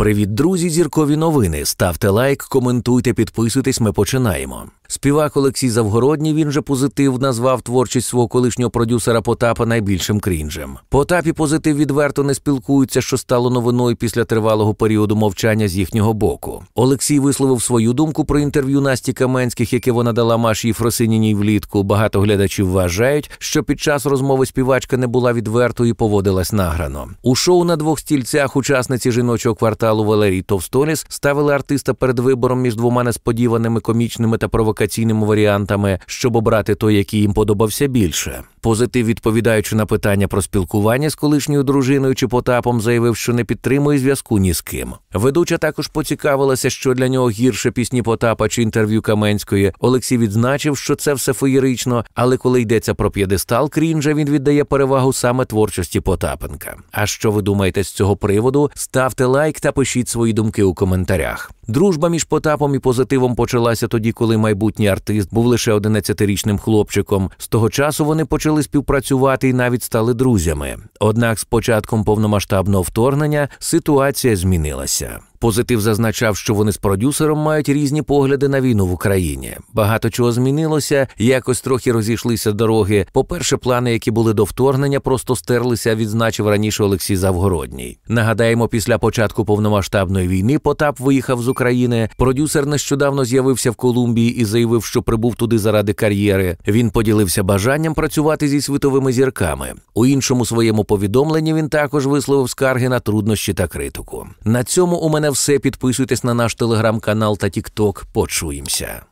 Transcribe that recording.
Привіт, друзі! Зіркові новини. Ставте лайк, коментуйте, підписуйтесь. Ми починаємо. Співак Олексій Завгородній він же позитив назвав творчість свого колишнього продюсера Потапа найбільшим крінжем. Потап і позитив відверто не спілкуються, що стало новиною після тривалого періоду мовчання з їхнього боку. Олексій висловив свою думку про інтерв'ю Насті Каменських, яке вона дала Маші Фросиніній влітку. Багато глядачів вважають, що під час розмови співачка не була відвертою, і поводилась награно. У шоу на двох стільцях учасниці жіночого кварталу Валерій Товстоліс ставили артиста перед вибором між двома несподіваними комічними та провокаціями локаційними варіантами, щоб обрати той, який їм подобався більше. Позитив, відповідаючи на питання про спілкування з колишньою дружиною чи потапом, заявив, що не підтримує зв'язку ні з ким. Ведуча також поцікавилася, що для нього гірше пісні Потапа чи інтерв'ю Каменської. Олексій відзначив, що це все феєрично, але коли йдеться про п'єдестал крінжа, він віддає перевагу саме творчості Потапенка. А що ви думаєте з цього приводу? Ставте лайк та пишіть свої думки у коментарях. Дружба між Потапом і позитивом почалася тоді, коли майбутнє майбутній артист був лише 11-річним хлопчиком. З того часу вони почали співпрацювати і навіть стали друзями. Однак, з початком повномасштабного вторгнення ситуація змінилася. Позитив зазначав, що вони з продюсером мають різні погляди на війну в Україні. Багато чого змінилося, якось трохи розійшлися дороги. По-перше, плани, які були до вторгнення, просто стерлися, відзначив раніше Олексій Завгородній. Нагадаємо, після початку повномасштабної війни Потап виїхав з України. Продюсер нещодавно з'явився в Колумбії і заявив, що прибув туди заради кар'єри. Він поділився бажанням працювати зі світовими зірками. У іншому своєму повідомленні він також висловив скарги на труднощі та критику. На цьому у мене все підписуйтесь на наш телеграм-канал та тікток. Почуємося.